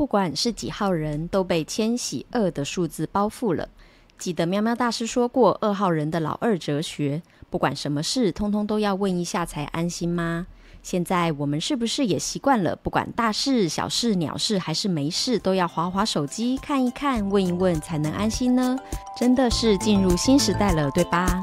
不管是几号人，都被千禧二的数字包覆了。记得喵喵大师说过，二号人的老二哲学，不管什么事，通通都要问一下才安心吗？现在我们是不是也习惯了，不管大事、小事、鸟事还是没事，都要划划手机看一看、问一问才能安心呢？真的是进入新时代了，对吧？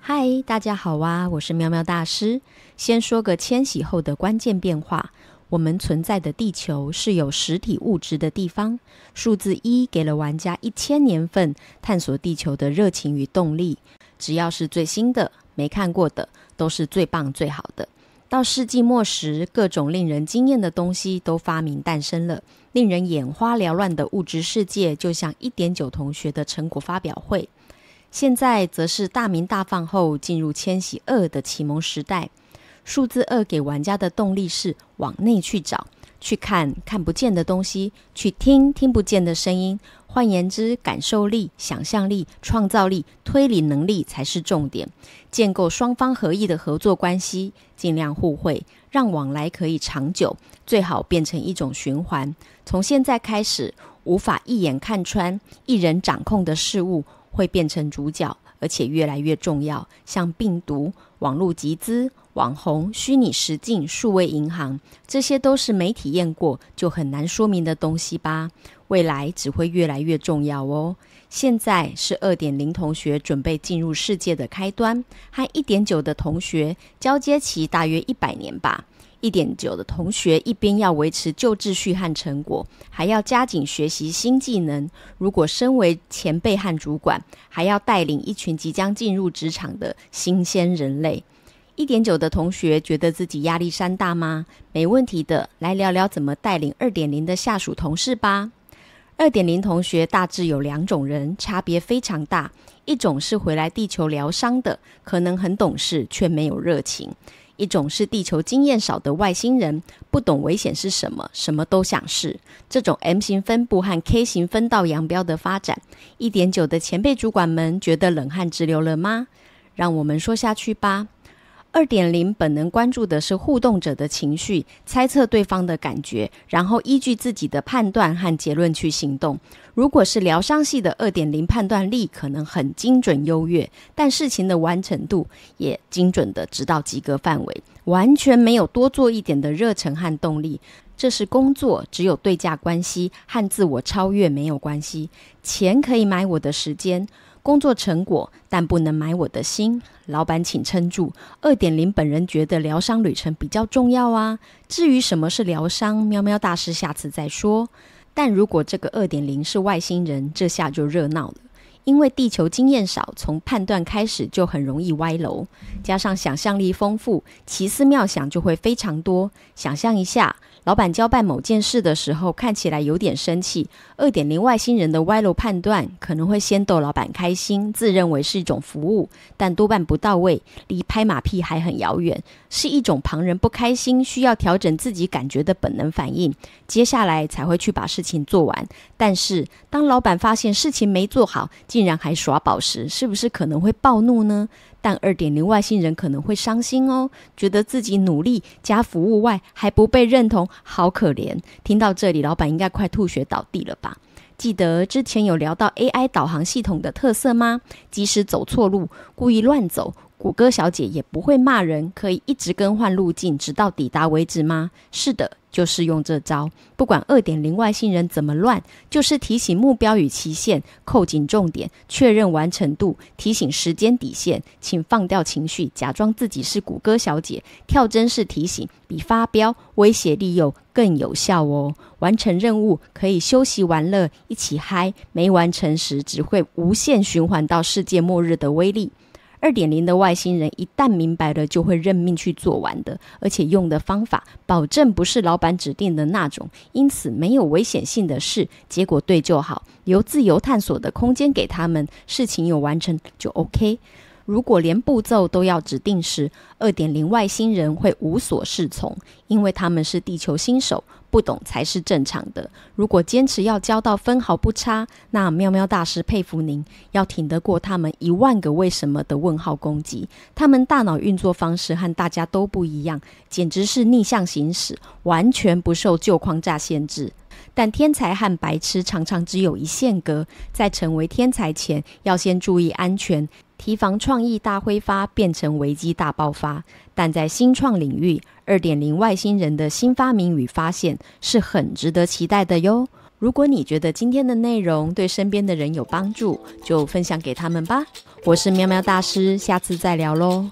嗨，大家好啊！我是喵喵大师。先说个迁徙后的关键变化：我们存在的地球是有实体物质的地方。数字一给了玩家一千年份探索地球的热情与动力。只要是最新的、没看过的，都是最棒最好的。到世纪末时，各种令人惊艳的东西都发明诞生了，令人眼花缭乱的物质世界就像一点九同学的成果发表会。现在则是大名大放后进入千禧二的启蒙时代，数字二给玩家的动力是往内去找。去看看不见的东西，去听听不见的声音。换言之，感受力、想象力、创造力、推理能力才是重点。建构双方合意的合作关系，尽量互惠，让往来可以长久，最好变成一种循环。从现在开始，无法一眼看穿一人掌控的事物，会变成主角。而且越来越重要，像病毒、网络集资、网红、虚拟实境、数位银行，这些都是没体验过就很难说明的东西吧。未来只会越来越重要哦。现在是二点零同学准备进入世界的开端，和一点九的同学交接期大约一百年吧。一点九的同学一边要维持旧秩序和成果，还要加紧学习新技能。如果身为前辈和主管，还要带领一群即将进入职场的新鲜人类。一点九的同学觉得自己压力山大吗？没问题的，来聊聊怎么带领二点零的下属同事吧。二点零同学大致有两种人，差别非常大。一种是回来地球疗伤的，可能很懂事，却没有热情。一种是地球经验少的外星人，不懂危险是什么，什么都想试。这种 M 型分布和 K 型分道扬镳的发展，一点九的前辈主管们觉得冷汗直流了吗？让我们说下去吧。二点零本能关注的是互动者的情绪，猜测对方的感觉，然后依据自己的判断和结论去行动。如果是疗伤系的二点零，判断力可能很精准优越，但事情的完成度也精准的直到及格范围，完全没有多做一点的热忱和动力。这是工作，只有对价关系和自我超越没有关系。钱可以买我的时间。工作成果，但不能买我的心。老板，请撑住。二点零本人觉得疗伤旅程比较重要啊。至于什么是疗伤，喵喵大师下次再说。但如果这个二点零是外星人，这下就热闹了。因为地球经验少，从判断开始就很容易歪楼，加上想象力丰富，奇思妙想就会非常多。想象一下。老板交办某件事的时候，看起来有点生气。二点零外星人的歪楼判断可能会先逗老板开心，自认为是一种服务，但多半不到位，离拍马屁还很遥远，是一种旁人不开心需要调整自己感觉的本能反应。接下来才会去把事情做完。但是当老板发现事情没做好，竟然还耍宝时，是不是可能会暴怒呢？但二点零外星人可能会伤心哦，觉得自己努力加服务外还不被认同，好可怜。听到这里，老板应该快吐血倒地了吧？记得之前有聊到 AI 导航系统的特色吗？即使走错路，故意乱走。谷歌小姐也不会骂人，可以一直更换路径直到抵达为止吗？是的，就是用这招，不管二点零外星人怎么乱，就是提醒目标与期限，扣紧重点，确认完成度，提醒时间底线，请放掉情绪，假装自己是谷歌小姐，跳针式提醒比发飙、威胁、利诱更有效哦。完成任务可以休息玩乐一起嗨，没完成时只会无限循环到世界末日的威力。二点零的外星人一旦明白了，就会认命去做完的，而且用的方法保证不是老板指定的那种，因此没有危险性的事，结果对就好，留自由探索的空间给他们，事情有完成就 OK。如果连步骤都要指定时，二点零外星人会无所适从，因为他们是地球新手，不懂才是正常的。如果坚持要教到分毫不差，那喵喵大师佩服您，要挺得过他们一万个为什么的问号攻击。他们大脑运作方式和大家都不一样，简直是逆向行驶，完全不受旧框架限制。但天才和白痴常常只有一线隔，在成为天才前，要先注意安全，提防创意大挥发变成危机大爆发。但在新创领域，二点零外星人的新发明与发现是很值得期待的哟。如果你觉得今天的内容对身边的人有帮助，就分享给他们吧。我是喵喵大师，下次再聊喽。